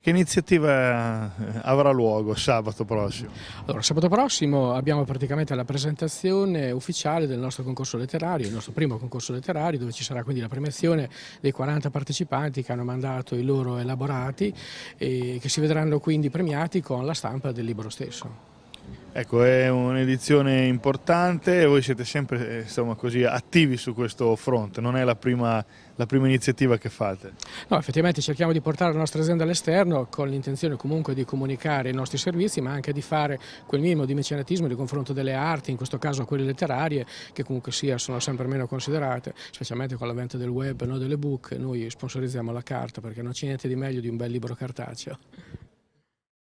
Che iniziativa eh, avrà luogo sabato prossimo? Allora, sabato prossimo abbiamo praticamente la presentazione ufficiale del nostro concorso letterario, il nostro primo concorso letterario, dove ci sarà quindi la premiazione dei 40 partecipanti che hanno mandato i loro elaborati e che si vedranno quindi premiati con la stampa del libro stesso. Ecco, è un'edizione importante e voi siete sempre eh, insomma, così, attivi su questo fronte, non è la prima, la prima, iniziativa che fate? No, effettivamente cerchiamo di portare la nostra azienda all'esterno con l'intenzione comunque di comunicare i nostri servizi ma anche di fare quel minimo di mecenatismo di confronto delle arti, in questo caso quelle letterarie che comunque sia sono sempre meno considerate, specialmente con l'avvento del web, no, delle book, noi sponsorizziamo la carta perché non c'è niente di meglio di un bel libro cartaceo.